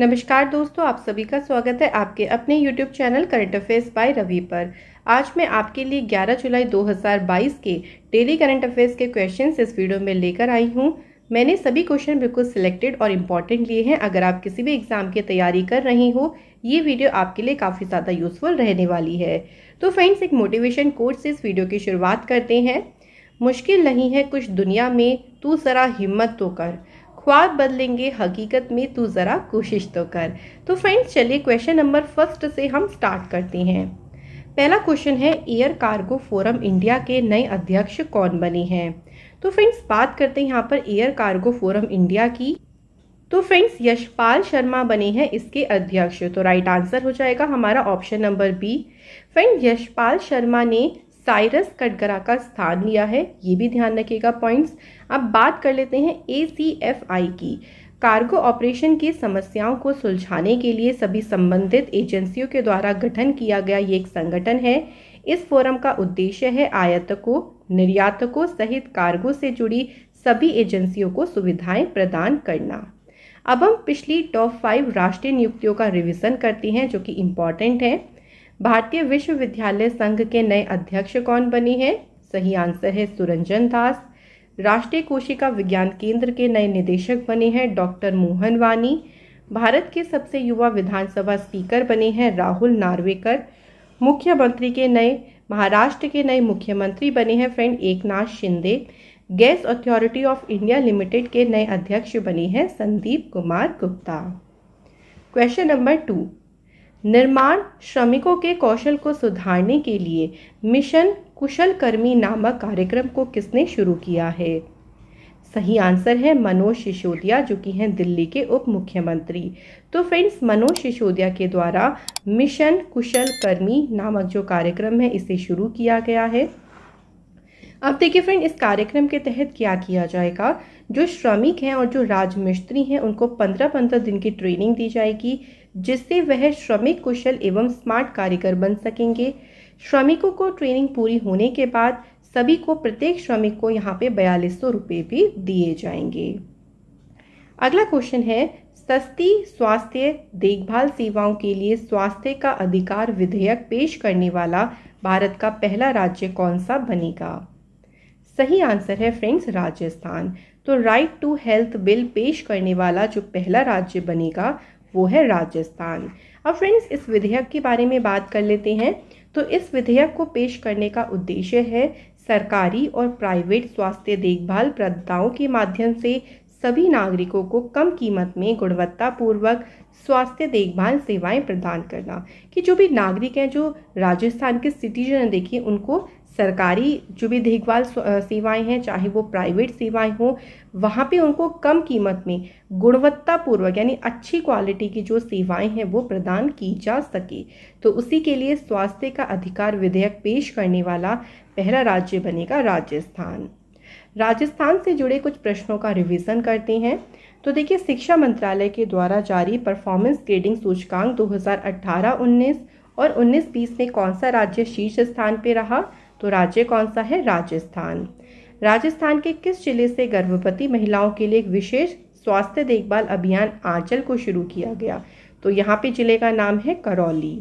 नमस्कार दोस्तों आप सभी का स्वागत है आपके अपने YouTube channel current affairs by Ravi पर आज मैं आपके लिए 11 जुलाई 2022 के डेली करंट अफेयर्स के क्वेश्चंस इस वीडियो में लेकर आई हूं मैंने सभी क्वेश्चन बिल्कुल सिलेक्टेड और इम्पॉर्टेंट लिए हैं अगर आप किसी भी एग्ज़ाम की तैयारी कर रही हो ये वीडियो आपके लिए काफ़ी ज़्यादा यूज़फुल रहने वाली है तो फ्रेंड्स एक मोटिवेशन कोर्स से इस वीडियो की शुरुआत करते हैं मुश्किल नहीं है कुछ दुनिया में तू ज़रा हिम्मत तो कर ख्वाब बदलेंगे हकीकत में तू ज़रा कोशिश तो कर तो फ्रेंड्स चलिए क्वेश्चन नंबर फर्स्ट से हम स्टार्ट करते हैं पहला क्वेश्चन है एयर कार्गो फोरम इंडिया के नए अध्यक्ष कौन बने हैं तो फ्रेंड्स बात करते हैं यहाँ पर एयर कार्गो फोरम इंडिया की तो फ्रेंड्स यशपाल शर्मा बने हैं इसके अध्यक्ष तो राइट आंसर हो जाएगा हमारा option number B friends Yashpal Sharma ने साइरस कटगरा का स्थान लिया है ये भी ध्यान रखिएगा पॉइंट्स अब बात कर लेते हैं ए की कार्गो ऑपरेशन की समस्याओं को सुलझाने के लिए सभी संबंधित एजेंसियों के द्वारा गठन किया गया ये एक संगठन है इस फोरम का उद्देश्य है आयातकों निर्यातकों सहित कार्गो से जुड़ी सभी एजेंसियों को सुविधाएं प्रदान करना अब हम पिछली टॉप फाइव राष्ट्रीय नियुक्तियों का रिविजन करते हैं जो कि इम्पॉर्टेंट है भारतीय विश्वविद्यालय संघ के नए अध्यक्ष कौन बनी हैं सही आंसर है सुरंजन दास राष्ट्रीय कोशिका विज्ञान केंद्र के नए निदेशक बने हैं डॉक्टर मोहन वानी भारत के सबसे युवा विधानसभा स्पीकर बने हैं राहुल नार्वेकर मुख्यमंत्री के नए महाराष्ट्र के नए मुख्यमंत्री बने हैं friend Eknath Shinde gas authority of India limited के नए अध्यक्ष बने हैं Sandeep Kumar Gupta question number two निर्माण श्रमिकों के कौशल को सुधारने के लिए मिशन कुशल कर्मी नामक कार्यक्रम को किसने शुरू किया है सही आंसर है मनोज सिसोदिया जो कि हैं दिल्ली के उप मुख्यमंत्री तो फ्रेंड्स मनोज सिसोदिया के द्वारा मिशन कुशल कर्मी नामक जो कार्यक्रम है इसे शुरू किया गया है अब देखिए फ्रेंड इस कार्यक्रम के तहत क्या किया जाएगा जो श्रमिक हैं और जो राजमिस्त्री हैं उनको पंद्रह पंद्रह दिन की ट्रेनिंग दी जाएगी जिससे वह श्रमिक कुशल एवं स्मार्ट कारीगर बन सकेंगे श्रमिकों को ट्रेनिंग पूरी होने के बाद सभी को प्रत्येक श्रमिक को यहाँ पे बयालीस सौ रुपये भी दिए जाएंगे अगला क्वेश्चन है सस्ती स्वास्थ्य देखभाल सेवाओं के लिए स्वास्थ्य का अधिकार विधेयक पेश करने वाला भारत का पहला राज्य कौन सा बनेगा सही आंसर है फ्रेंड्स राजस्थान तो राइट टू हेल्थ बिल पेश करने वाला जो पहला राज्य बनेगा वो है राजस्थान अब फ्रेंड्स इस विधेयक के बारे में बात कर लेते हैं तो इस विधेयक को पेश करने का उद्देश्य है सरकारी और प्राइवेट स्वास्थ्य देखभाल प्रदाताओं के माध्यम से सभी नागरिकों को कम कीमत में गुणवत्तापूर्वक स्वास्थ्य देखभाल सेवाएं प्रदान करना कि जो भी नागरिक हैं जो राजस्थान के सिटीजन हैं देखिए उनको सरकारी जो भी देखभाल सेवाएं हैं चाहे वो प्राइवेट सेवाएं हों वहाँ पे उनको कम कीमत में गुणवत्तापूर्वक यानी अच्छी क्वालिटी की जो सेवाएं हैं वो प्रदान की जा सके तो उसी के लिए स्वास्थ्य का अधिकार विधेयक पेश करने वाला पहला राज्य बनेगा राजस्थान राजस्थान से जुड़े कुछ प्रश्नों का रिविजन करते हैं तो देखिए शिक्षा मंत्रालय के द्वारा जारी परफॉर्मेंस ग्रेडिंग सूचकांक 2018-19 और 19-20 में कौन सा राज्य शीर्ष स्थान पर रहा तो राज्य कौन सा है राजस्थान राजस्थान के किस जिले से गर्भवती महिलाओं के लिए एक विशेष स्वास्थ्य देखभाल अभियान आंचल को शुरू किया गया तो यहाँ पे जिले का नाम है करौली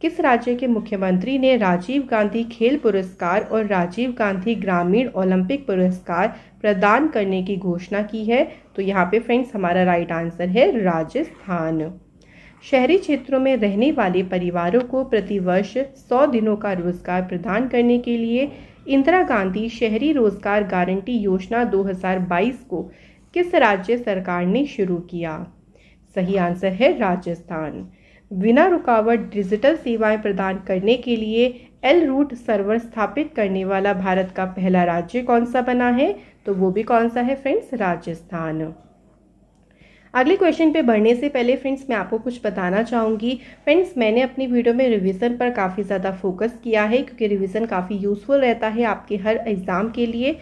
किस राज्य के मुख्यमंत्री ने राजीव गांधी खेल पुरस्कार और राजीव गांधी ग्रामीण ओलंपिक पुरस्कार प्रदान करने की घोषणा की है तो यहाँ पे फ्रेंड्स हमारा राइट आंसर है राजस्थान शहरी क्षेत्रों में रहने वाले परिवारों को प्रतिवर्ष सौ दिनों का रोजगार प्रदान करने के लिए इंदिरा गांधी शहरी रोजगार गारंटी योजना 2022 को किस राज्य सरकार ने शुरू किया सही आंसर है राजस्थान बिना रुकावट डिजिटल सेवाएं प्रदान करने के लिए एल रूट सर्वर स्थापित करने वाला भारत का पहला राज्य कौन सा बना है तो वो भी कौन सा है फ्रेंड्स राजस्थान अगले क्वेश्चन पे बढ़ने से पहले फ्रेंड्स मैं आपको कुछ बताना चाहूँगी फ्रेंड्स मैंने अपनी वीडियो में रिवीजन पर काफ़ी ज़्यादा फोकस किया है क्योंकि रिवीजन काफ़ी यूज़फुल रहता है आपके हर एग्ज़ाम के लिए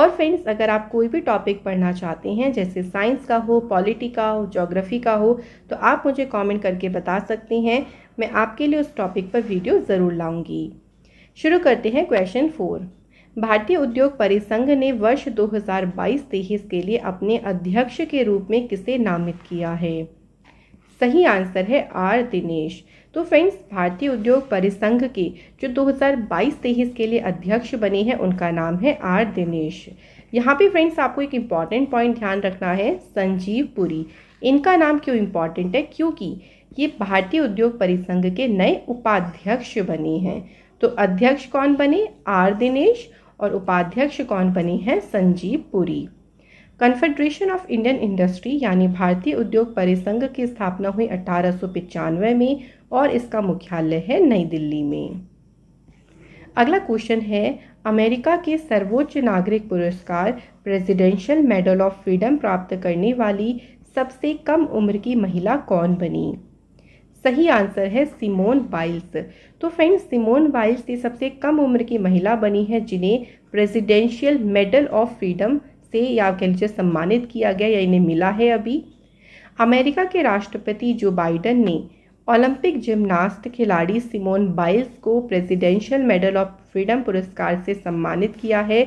और फ्रेंड्स अगर आप कोई भी टॉपिक पढ़ना चाहते हैं जैसे साइंस का हो पॉलिटी का हो जोग्राफ़ी का हो तो आप मुझे कॉमेंट करके बता सकते हैं मैं आपके लिए उस टॉपिक पर वीडियो ज़रूर लाऊंगी शुरू करते हैं क्वेश्चन फोर भारतीय उद्योग परिसंघ ने वर्ष 2022-23 के लिए अपने अध्यक्ष के रूप में किसे नामित किया है सही आंसर है आर दिनेश तो फ्रेंड्स भारतीय उद्योग परिसंघ के जो 2022-23 के लिए अध्यक्ष बने हैं उनका नाम है आर दिनेश यहाँ पे फ्रेंड्स आपको एक इम्पॉर्टेंट पॉइंट ध्यान रखना है संजीव पुरी इनका नाम क्यों इम्पॉर्टेंट है क्योंकि ये भारतीय उद्योग परिसंघ के नए उपाध्यक्ष बने हैं तो अध्यक्ष कौन बने आर दिनेश और उपाध्यक्ष कौन बनी हैं Sanjeev Puri confederation of Indian industry यानी भारतीय उद्योग परिसंघ की स्थापना हुई अठारह में और इसका मुख्यालय है नई दिल्ली में अगला क्वेश्चन है अमेरिका के सर्वोच्च नागरिक पुरस्कार प्रेसिडेंशियल मेडल ऑफ फ्रीडम प्राप्त करने वाली सबसे कम उम्र की महिला कौन बनी सही आंसर है सिमोन बाइल्स तो फ्रेंड्स सिमोन बाइल्स ये सबसे कम उम्र की महिला बनी है जिन्हें प्रेसिडेंशियल मेडल ऑफ फ्रीडम से या कह लीजिए सम्मानित किया गया या इन्हें मिला है अभी अमेरिका के राष्ट्रपति जो बाइडन ने ओलंपिक जिमनास्ट खिलाड़ी सिमोन बाइल्स को प्रेसिडेंशियल मेडल ऑफ फ्रीडम पुरस्कार से सम्मानित किया है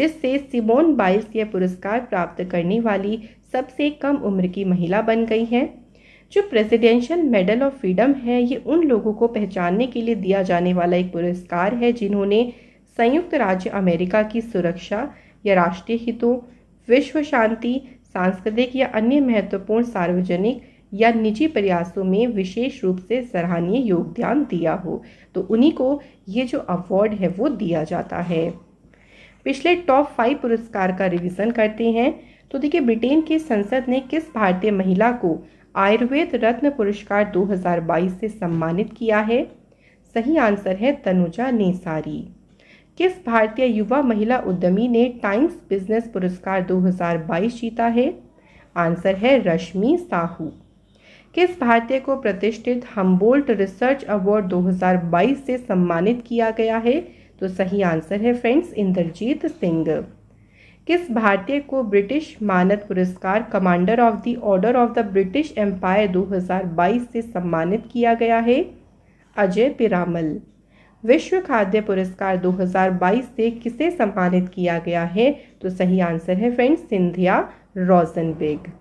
जिससे सिमोन बाइल्स यह पुरस्कार प्राप्त करने वाली सबसे कम उम्र की महिला बन गई हैं जो प्रेसिडेंशियल मेडल ऑफ फ्रीडम है ये उन लोगों को पहचानने के लिए दिया जाने वाला एक पुरस्कार है जिन्होंने संयुक्त राज्य अमेरिका की सुरक्षा या राष्ट्रीय हितों विश्व शांति सांस्कृतिक या अन्य महत्वपूर्ण सार्वजनिक या निजी प्रयासों में विशेष रूप से सराहनीय योगदान दिया हो तो उन्हीं को ये जो अवार्ड है वो दिया जाता है पिछले टॉप फाइव पुरस्कार का रिवीजन करते हैं तो देखिए ब्रिटेन की संसद ने किस भारतीय महिला को आयुर्वेद रत्न पुरस्कार 2022 से सम्मानित किया है सही आंसर है तनुजा नेसारी किस भारतीय युवा महिला उद्यमी ने टाइम्स बिजनेस पुरस्कार 2022 जीता है आंसर है रश्मि साहू किस भारतीय को प्रतिष्ठित हम्बोल्ट रिसर्च अवार्ड 2022 से सम्मानित किया गया है तो सही आंसर है फ्रेंड्स इंद्रजीत सिंह किस भारतीय को ब्रिटिश मानद पुरस्कार commander of the order of the British Empire 2022 से सम्मानित किया गया है अजय पिरामल विश्व खाद्य पुरस्कार 2022 से किसे सम्मानित किया गया है तो सही आंसर है फ्रेंड्स सिंधिया रोजनबेग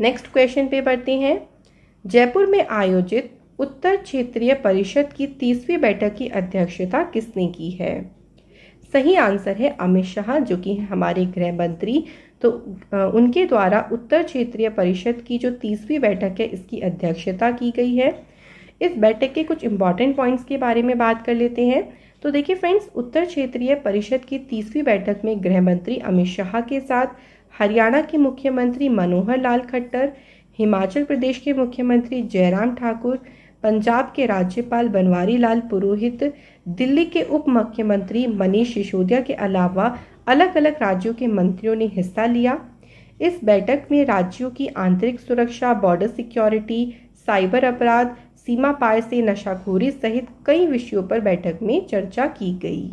नेक्स्ट क्वेश्चन पे बढ़ते हैं जयपुर में आयोजित उत्तर क्षेत्रीय परिषद की तीसवीं बैठक की अध्यक्षता किसने की है सही आंसर है अमित शाह जो कि हमारे गृह मंत्री तो उनके द्वारा उत्तर क्षेत्रीय परिषद की जो तीसवीं बैठक है इसकी अध्यक्षता की गई है इस बैठक के कुछ इंपॉर्टेंट पॉइंट्स के बारे में बात कर लेते हैं तो देखिए फ्रेंड्स उत्तर क्षेत्रीय परिषद की तीसवीं बैठक में गृह मंत्री अमित शाह के साथ हरियाणा के मुख्यमंत्री मनोहर लाल खट्टर हिमाचल प्रदेश के मुख्यमंत्री जयराम ठाकुर पंजाब के राज्यपाल बनवारी लाल पुरोहित दिल्ली के उप मुख्यमंत्री मनीष सिसोदिया के अलावा अलग अलग राज्यों के मंत्रियों ने हिस्सा लिया इस बैठक में राज्यों की आंतरिक सुरक्षा बॉर्डर सिक्योरिटी साइबर अपराध सीमा पार से नशाखोरी सहित कई विषयों पर बैठक में चर्चा की गई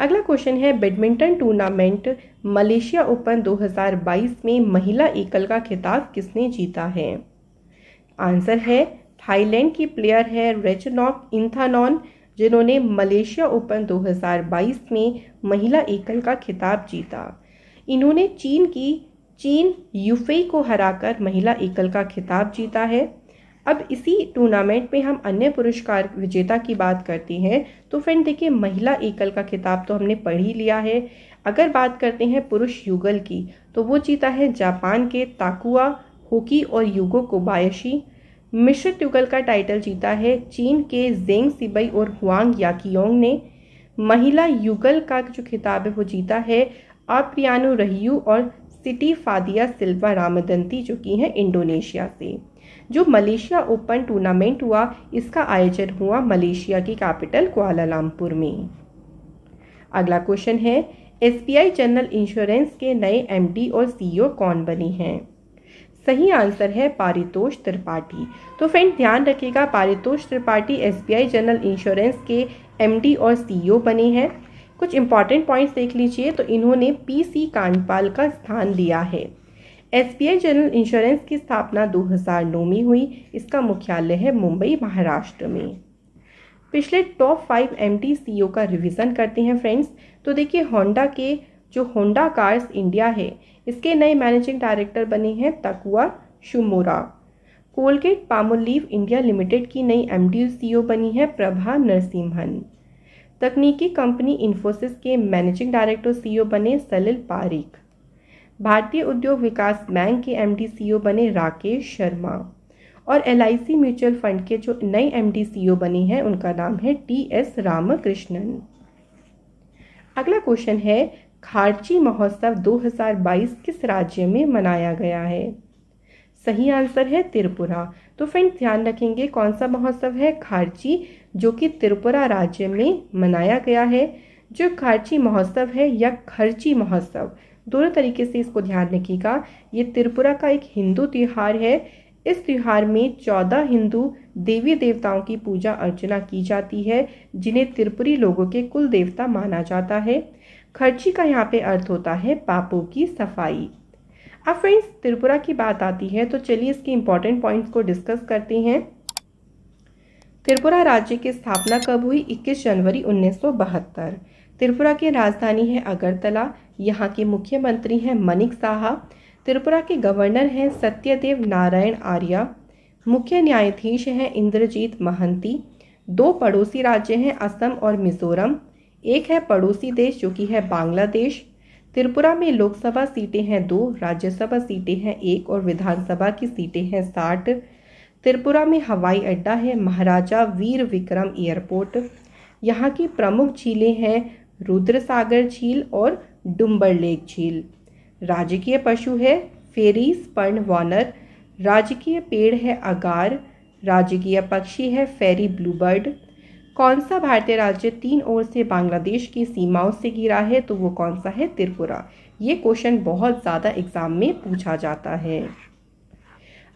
अगला क्वेश्चन है बैडमिंटन टूर्नामेंट मलेशिया ओपन 2022 में महिला एकल का खिताब किसने जीता है आंसर है थाईलैंड की प्लेयर है रेचनॉक इंथानॉन जिन्होंने मलेशिया ओपन 2022 में महिला एकल का खिताब जीता इन्होंने चीन की चीन यूफे को हराकर महिला एकल का खिताब जीता है अब इसी टूर्नामेंट में हम अन्य पुरस्कार विजेता की बात करते हैं तो फ्रेंड देखिए महिला एकल का खिताब तो हमने पढ़ ही लिया है अगर बात करते हैं पुरुष युगल की तो वो जीता है जापान के ताकुआ होकी और युगो कोबायशी मिश्रित युगल का टाइटल जीता है चीन के जेंग सिबई और हुआंग याकियोंग ने महिला युगल का जो खिताब है वो जीता है अप्रियानु रहियू और सिटी फादिया सिल्वा रामदंती जो की हैं इंडोनेशिया से जो मलेशिया ओपन टूर्नामेंट हुआ इसका आयोजन हुआ मलेशिया की कैपिटल कोआलालमपुर में अगला क्वेश्चन है एस जनरल इंश्योरेंस के नए एमडी और सीईओ e कौन बने हैं सही आंसर है पारितोष त्रिपाठी तो फ्रेंड ध्यान रखिएगा Paritosh Tripathi S general insurance के एम और सी e बने हैं कुछ इंपॉर्टेंट पॉइंट्स देख लीजिए तो इन्होंने सी कांडपाल का स्थान लिया है आई जनरल इंश्योरेंस की स्थापना 2009 में हुई इसका मुख्यालय है मुंबई महाराष्ट्र में पिछले टॉप फाइव एम टी का रिविज़न करते हैं फ्रेंड्स तो देखिए होंडा के जो होंडा कार्स इंडिया है इसके नए मैनेजिंग डायरेक्टर बने हैं तकुआ शुमोरा कोलगेट पामोलीव इंडिया लिमिटेड की नई एम डी e बनी है प्रभा नरसिम्हन तकनीकी कंपनी इन्फोसिस के मैनेजिंग डायरेक्टर सी बने सलिल पारिक भारतीय उद्योग विकास बैंक के एम डी e बने राकेश शर्मा और एल म्यूचुअल फंड के जो नए एम डी e बने हैं उनका नाम है टी एस रामकृष्णन अगला क्वेश्चन है खारची महोत्सव 2022 किस राज्य में मनाया गया है सही आंसर है त्रिपुरा तो फ्रेंड ध्यान रखेंगे कौन सा महोत्सव है खारची जो कि त्रिपुरा राज्य में मनाया गया है जो खारची महोत्सव है या खर्ची महोत्सव दोनों तरीके से इसको ध्यान रखिएगा ये त्रिपुरा का एक हिंदू त्यौहार है इस त्यौहार में चौदह हिंदू देवी देवताओं की पूजा अर्चना की जाती है जिन्हें त्रिपुरी लोगों के कुल देवता माना जाता है खर्ची का यहाँ पे अर्थ होता है पापों की सफाई अब फ्रेंड्स त्रिपुरा की बात आती है तो चलिए इसके इम्पॉर्टेंट पॉइंट्स को डिस्कस करते हैं त्रिपुरा राज्य की स्थापना कब हुई 21 जनवरी 1972 त्रिपुरा की राजधानी है अगरतला यहाँ के मुख्यमंत्री हैं मनिक साहा त्रिपुरा के गवर्नर हैं सत्यदेव नारायण आर्या मुख्य न्यायाधीश हैं इंद्रजीत महंती दो पड़ोसी राज्य हैं असम और मिजोरम एक है पड़ोसी देश जो कि है बांग्लादेश त्रिपुरा में लोकसभा सीटें हैं दो राज्यसभा सीटें हैं एक और विधानसभा की सीटें हैं साठ त्रिपुरा में हवाई अड्डा है महाराजा वीर विक्रम एयरपोर्ट यहाँ की प्रमुख झीलें हैं रुद्रसागर झील और डुम्बर लेक झील राजकीय पशु है फेरी स्पर्ण वानर राजकीय पेड़ है अगार राजकीय पक्षी है फेरी ब्लूबर्ड कौन सा भारतीय राज्य तीन ओर से बांग्लादेश की सीमाओं से घिरा है तो वो कौन सा है त्रिपुरा ये क्वेश्चन बहुत ज़्यादा एग्जाम में पूछा जाता है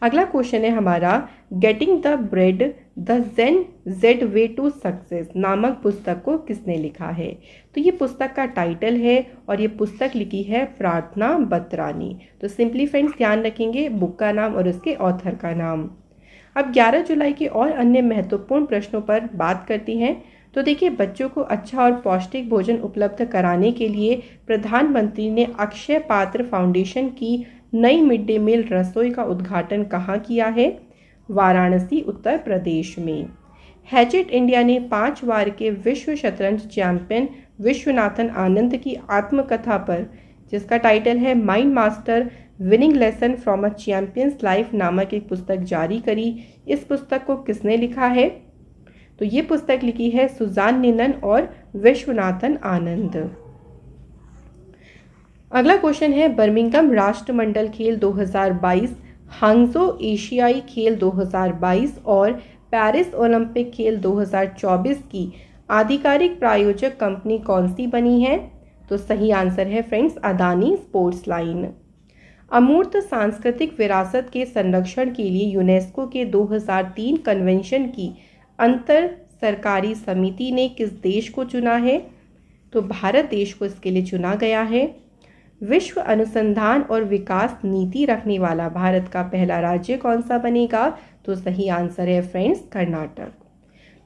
अगला क्वेश्चन है हमारा getting the bread the Gen Z way to success नामक पुस्तक को किसने लिखा है तो ये पुस्तक का टाइटल है और ये पुस्तक लिखी है प्रार्थना बत्रानी तो सिंपली फ्रेंड्स ध्यान रखेंगे बुक का नाम और उसके ऑथर का नाम अब 11 जुलाई के और अन्य महत्वपूर्ण प्रश्नों पर बात करती हैं तो देखिए बच्चों को अच्छा और पौष्टिक भोजन उपलब्ध कराने के लिए प्रधानमंत्री ने अक्षय पात्र फाउंडेशन की नई मिड डे मील रसोई का उद्घाटन कहाँ किया है वाराणसी उत्तर प्रदेश में हैचेट इंडिया ने पाँच बार के विश्व शतरंज चैंपियन विश्वनाथन आनंद की आत्मकथा पर जिसका टाइटल है mind master winning lesson from a champion's life नामक एक पुस्तक जारी करी इस पुस्तक को किसने लिखा है तो ये पुस्तक लिखी है सुजान निनन और विश्वनाथन आनंद अगला क्वेश्चन है बर्मिंगम राष्ट्रमंडल खेल 2022 हांगजो एशियाई खेल 2022 और पेरिस ओलंपिक खेल 2024 की आधिकारिक प्रायोजक कंपनी कौन सी बनी है तो सही आंसर है फ्रेंड्स अदानी स्पोर्ट्स लाइन अमूर्त सांस्कृतिक विरासत के संरक्षण के लिए यूनेस्को के 2003 कन्वेंशन की अंतर सरकारी समिति ने किस देश को चुना है तो भारत देश को इसके लिए चुना गया है विश्व अनुसंधान और विकास नीति रखने वाला भारत का पहला राज्य कौन सा बनेगा तो सही आंसर है फ्रेंड्स कर्नाटक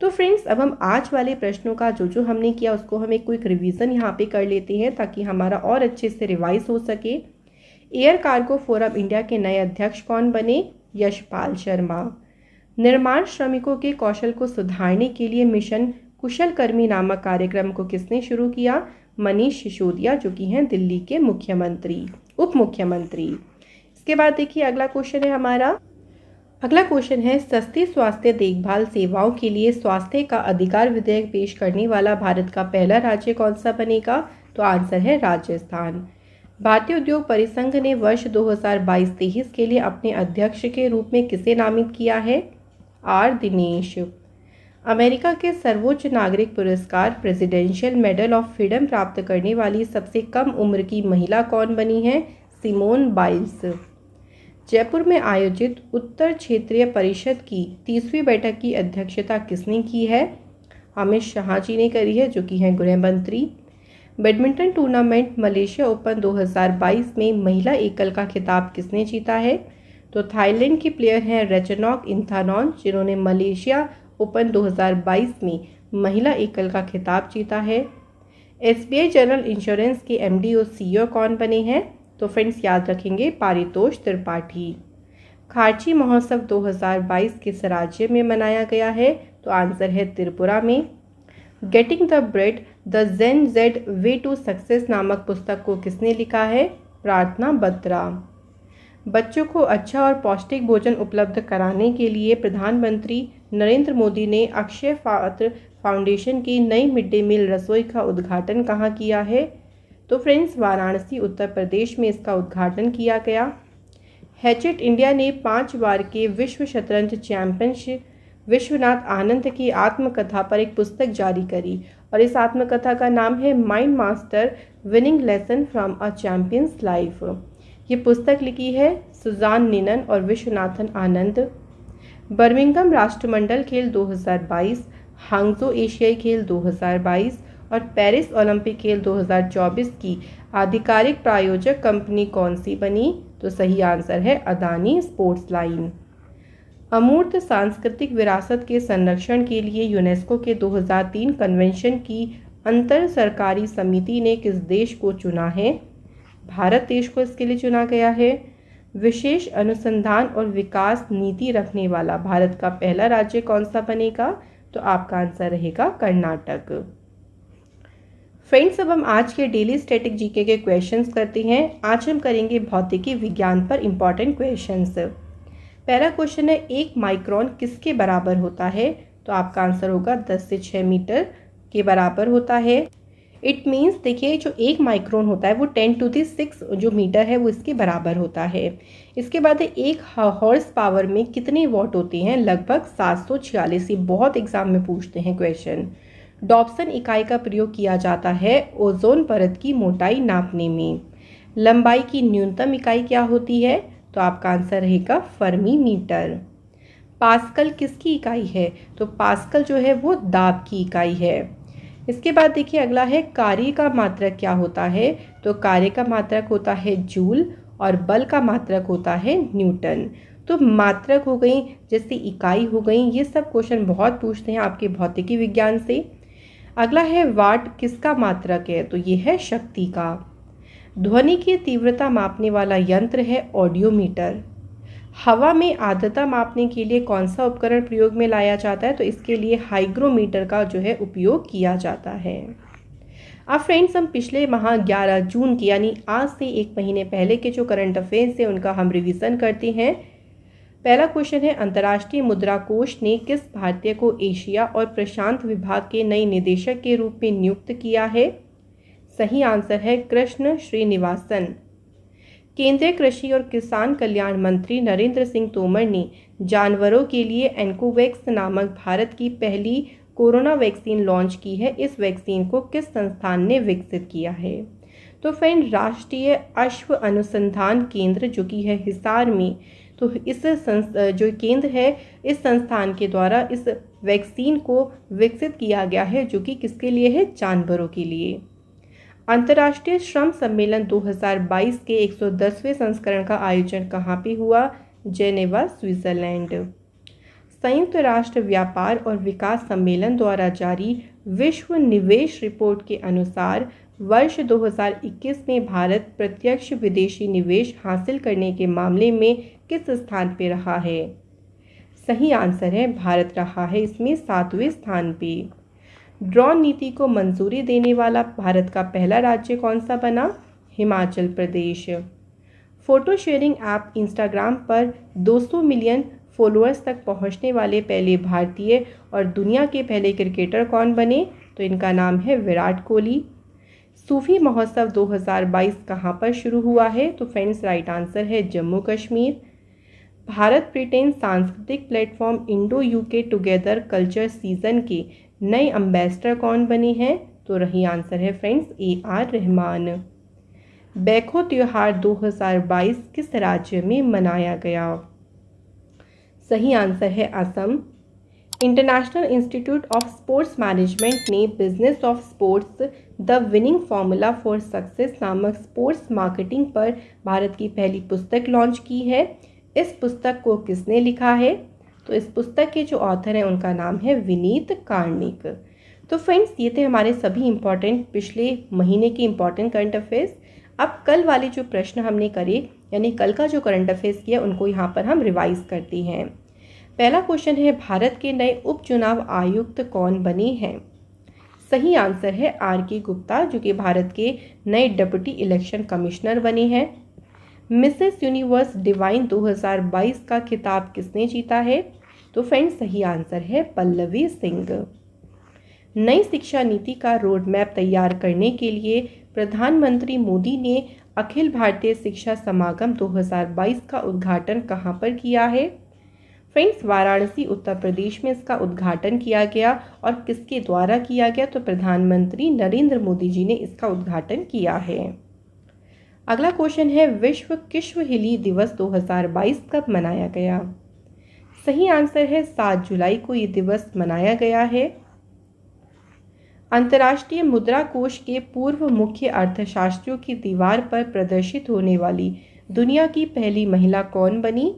तो फ्रेंड्स अब हम आज वाले प्रश्नों का जो जो हमने किया उसको हम एक क्विक रिवीजन यहाँ पे कर लेते हैं ताकि हमारा और अच्छे से रिवाइज हो सके एयर कार्गो फोरम इंडिया के नए अध्यक्ष कौन बने यशपाल शर्मा निर्माण श्रमिकों के कौशल को सुधारने के लिए मिशन कुशल कर्मी नामक कार्यक्रम को किसने शुरू किया मनीष सिसोदिया जो कि हैं दिल्ली के मुख्यमंत्री उप मुख्यमंत्री इसके बाद देखिए अगला क्वेश्चन है हमारा अगला क्वेश्चन है सस्ती स्वास्थ्य देखभाल सेवाओं के लिए स्वास्थ्य का अधिकार विधेयक पेश करने वाला भारत का पहला राज्य कौन सा बनेगा तो आंसर है राजस्थान भारतीय उद्योग परिसंघ ने वर्ष 2022-23 के लिए अपने अध्यक्ष के रूप में किसे नामित किया है आर दिनेश अमेरिका के सर्वोच्च नागरिक पुरस्कार प्रेसिडेंशियल मेडल ऑफ फ्रीडम प्राप्त करने वाली सबसे कम उम्र की महिला कौन बनी है सिमोन बाइल्स जयपुर में आयोजित उत्तर क्षेत्रीय परिषद की तीसवीं बैठक की अध्यक्षता किसने की है अमित शाह जी ने करी है जो कि हैं गृह मंत्री बैडमिंटन टूर्नामेंट मलेशिया ओपन 2022 में महिला एकल का खिताब किसने जीता है तो थाईलैंड की प्लेयर हैं रेचनॉक इंथानॉन जिन्होंने मलेशिया ओपन 2022 में महिला एकल का खिताब जीता है एस जनरल इंश्योरेंस के एम डी ओ कौन बने हैं तो फ्रेंड्स याद रखेंगे पारितोष त्रिपाठी खारची महोत्सव 2022 किस राज्य में मनाया गया है तो आंसर है त्रिपुरा में getting the bread the Gen Z way to success नामक पुस्तक को किसने लिखा है प्रार्थना बत्रा बच्चों को अच्छा और पौष्टिक भोजन उपलब्ध कराने के लिए प्रधानमंत्री नरेंद्र मोदी ने अक्षय पात्र फाउंडेशन की नई मिड डे मील रसोई का उद्घाटन कहाँ किया है तो फ्रेंड्स वाराणसी उत्तर प्रदेश में इसका उद्घाटन किया गया हैचेट इंडिया ने पाँच बार के विश्व शतरंज चैंपियनशिप विश्वनाथ आनंद की आत्मकथा पर एक पुस्तक जारी करी और इस आत्मकथा का नाम है mind master winning lesson from a champion's life ये पुस्तक लिखी है सुजान निनन और विश्वनाथन आनंद बर्मिंगम राष्ट्रमंडल खेल 2022 हांगजो एशियाई खेल 2022 और पेरिस ओलंपिक खेल 2024 की आधिकारिक प्रायोजक कंपनी कौन सी बनी तो सही आंसर है अदानी स्पोर्ट्स लाइन अमूर्त सांस्कृतिक विरासत के संरक्षण के लिए यूनेस्को के 2003 कन्वेंशन की अंतर सरकारी समिति ने किस देश को चुना है भारत देश को इसके लिए चुना गया है विशेष अनुसंधान और विकास नीति रखने वाला भारत का पहला राज्य कौन सा बनेगा तो आपका आंसर रहेगा कर्नाटक फ्रेंड्स अब हम आज के डेली स्टैटिक जीके के क्वेश्चंस करते हैं आज हम करेंगे भौतिकी विज्ञान पर इम्पॉर्टेंट क्वेश्चंस पहला क्वेश्चन है एक माइक्रोन किसके बराबर होता है तो आपका आंसर होगा दस से छः मीटर के बराबर होता है इट मीन्स देखिए जो एक माइक्रोन होता है वो टेन टू दी सिक्स जो मीटर है वो इसके बराबर होता है इसके बाद एक हॉर्स पावर में कितने वॉट होते हैं लगभग सात सौ छियालीस ये बहुत एग्जाम में पूछते हैं क्वेश्चन डॉप्सन इकाई का प्रयोग किया जाता है ओजोन परत की मोटाई नापने में लंबाई की न्यूनतम इकाई क्या होती है तो आपका आंसर रहेगा फर्मी मीटर पास्कल किसकी इकाई है तो पास्कल जो है वो दाब की इकाई है इसके बाद देखिए अगला है कार्य का मात्रक क्या होता है तो कार्य का मात्रक होता है जूल और बल का मात्रक होता है न्यूटन तो मात्रक हो गई जैसे इकाई हो गई ये सब क्वेश्चन बहुत पूछते हैं आपके भौतिकी विज्ञान से अगला है वाट किसका मात्रक है तो ये है शक्ति का ध्वनि की तीव्रता मापने वाला यंत्र है ऑडियोमीटर हवा में आर्द्रता मापने के लिए कौन सा उपकरण प्रयोग में लाया जाता है तो इसके लिए हाइग्रोमीटर का जो है उपयोग किया जाता है अब फ्रेंड्स हम पिछले माह 11 जून की यानी आज से एक महीने पहले के जो करंट अफेयर्स हैं उनका हम रिवीजन करते हैं पहला क्वेश्चन है अंतर्राष्ट्रीय मुद्रा कोष ने किस भारतीय को एशिया और प्रशांत विभाग के नए निदेशक के रूप में नियुक्त किया है सही आंसर है कृष्ण श्रीनिवासन केंद्रीय कृषि और किसान कल्याण मंत्री नरेंद्र सिंह तोमर ने जानवरों के लिए एनकोवैक्स नामक भारत की पहली कोरोना वैक्सीन लॉन्च की है इस वैक्सीन को किस संस्थान ने विकसित किया है तो फ्रेंड राष्ट्रीय अश्व अनुसंधान केंद्र जो कि है हिसार में तो इस जो केंद्र है इस संस्थान के द्वारा इस वैक्सीन को विकसित किया गया है जो कि किसके लिए है जानवरों के लिए अंतर्राष्ट्रीय श्रम सम्मेलन 2022 के 110वें संस्करण का आयोजन कहाँ पे हुआ जेनेवा स्विट्ज़रलैंड संयुक्त राष्ट्र व्यापार और विकास सम्मेलन द्वारा जारी विश्व निवेश रिपोर्ट के अनुसार वर्ष 2021 में भारत प्रत्यक्ष विदेशी निवेश हासिल करने के मामले में किस स्थान पर रहा है सही आंसर है भारत रहा है इसमें सातवें स्थान पर ड्रोन नीति को मंजूरी देने वाला भारत का पहला राज्य कौन सा बना Himachal Pradesh photo sharing app Instagram पर 200 मिलियन फॉलोअर्स तक पहुंचने वाले पहले भारतीय और दुनिया के पहले क्रिकेटर कौन बने तो इनका नाम है विराट कोहली सूफी महोत्सव 2022 कहाँ पर शुरू हुआ है तो फ्रेंड्स राइट आंसर है जम्मू कश्मीर भारत ब्रिटेन सांस्कृतिक platform Indo UK together culture season के नए अम्बेसडर कौन बनी हैं तो रही आंसर है friends A R Rahman Baikho त्यौहार 2022 किस राज्य में मनाया गया सही आंसर है Assam international institute of sports management ने business of sports the winning formula for success नामक स्पोर्ट्स मार्केटिंग पर भारत की पहली पुस्तक लॉन्च की है इस पुस्तक को किसने लिखा है तो इस पुस्तक के जो ऑथर हैं उनका नाम है विनीत कार्णिक तो फ्रेंड्स ये थे हमारे सभी इम्पॉर्टेंट पिछले महीने के इम्पॉर्टेंट करंट अफेयर्स अब कल वाले जो प्रश्न हमने करे यानी कल का जो करंट अफेयर्स किया उनको यहाँ पर हम रिवाइज करते हैं पहला क्वेश्चन है भारत के नए उपचुनाव आयुक्त कौन बने हैं सही आंसर है आर के गुप्ता जो कि भारत के नए डिप्टी इलेक्शन कमिश्नर बने हैं मिसेस यूनिवर्स डिवाइन 2022 का खिताब किसने जीता है तो फ्रेंड्स सही आंसर है पल्लवी सिंह नई शिक्षा नीति का रोड मैप तैयार करने के लिए प्रधानमंत्री मोदी ने अखिल भारतीय शिक्षा समागम 2022 का उद्घाटन कहाँ पर किया है फ्रेंड्स वाराणसी उत्तर प्रदेश में इसका उद्घाटन किया गया और किसके द्वारा किया गया तो प्रधानमंत्री नरेंद्र मोदी जी ने इसका उद्घाटन किया है अगला क्वेश्चन है विश्व किश्व हिली दिवस 2022 कब मनाया गया सही आंसर है सात जुलाई को ये दिवस मनाया गया है अंतर्राष्ट्रीय मुद्रा कोष के पूर्व मुख्य अर्थशास्त्रियों की दीवार पर प्रदर्शित होने वाली दुनिया की पहली महिला कौन बनी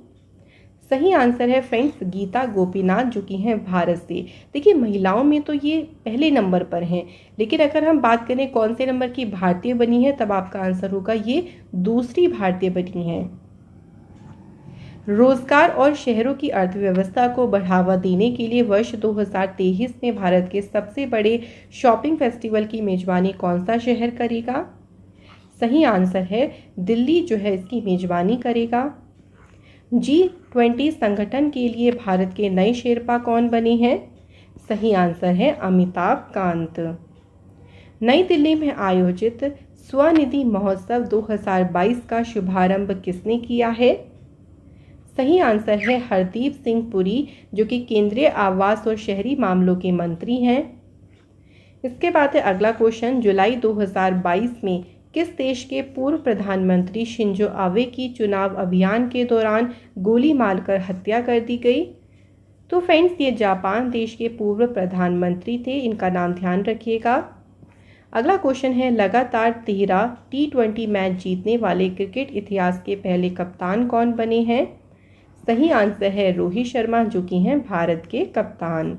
सही आंसर है फ्रेंड्स गीता गोपीनाथ जो कि हैं भारत से देखिए महिलाओं में तो ये पहले नंबर पर हैं लेकिन अगर हम बात करें कौन से नंबर की भारतीय बनी है तब आपका आंसर होगा ये दूसरी भारतीय बनी है रोजगार और शहरों की अर्थव्यवस्था को बढ़ावा देने के लिए वर्ष 2023 में भारत के सबसे बड़े शॉपिंग फेस्टिवल की मेजबानी कौन सा शहर करेगा सही आंसर है दिल्ली जो है इसकी मेजबानी करेगा जी ट्वेंटी संगठन के लिए भारत के नए शेरपा कौन बने हैं सही आंसर है अमिताभ कांत नई दिल्ली में आयोजित स्वनिधि महोत्सव 2022 का शुभारंभ किसने किया है सही आंसर है हरदीप सिंह पुरी जो कि केंद्रीय आवास और शहरी मामलों के मंत्री हैं इसके बाद है अगला क्वेश्चन जुलाई 2022 में किस देश के पूर्व प्रधानमंत्री शिंजो आवे की चुनाव अभियान के दौरान गोली मारकर हत्या कर दी गई तो फ्रेंड्स ये जापान देश के पूर्व प्रधानमंत्री थे इनका नाम ध्यान रखिएगा अगला क्वेश्चन है लगातार तेरह टी ट्वेंटी मैच जीतने वाले क्रिकेट इतिहास के पहले कप्तान कौन बने हैं सही आंसर है रोहित शर्मा जो कि हैं भारत के कप्तान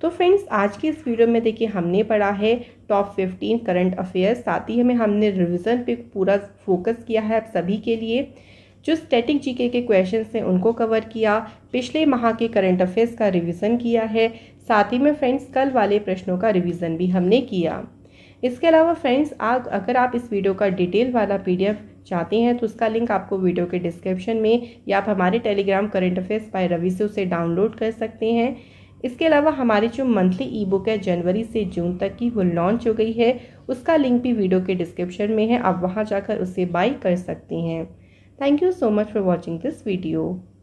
तो फ्रेंड्स आज के इस वीडियो में देखिए हमने पढ़ा है टॉप 15 करंट अफेयर्स साथ ही में हमने रिवीजन पे पूरा फोकस किया है आप सभी के लिए जो स्टैटिक जीके के क्वेश्चन हैं उनको कवर किया पिछले माह के करंट अफेयर्स का रिवीजन किया है साथ ही में फ्रेंड्स कल वाले प्रश्नों का रिवीजन भी हमने किया इसके अलावा फ्रेंड्स आप अगर आप इस वीडियो का डिटेल वाला पीडीएफ चाहते हैं तो उसका लिंक आपको वीडियो के डिस्क्रिप्शन में या आप हमारे Telegram current affairs by Ravi से उसे डाउनलोड कर सकते हैं इसके अलावा हमारी जो मंथली ई बुक है जनवरी से जून तक की वो लॉन्च हो गई है उसका लिंक भी वीडियो के डिस्क्रिप्शन में है आप वहाँ जाकर उसे बाई कर सकते हैं thank you so much for watching this video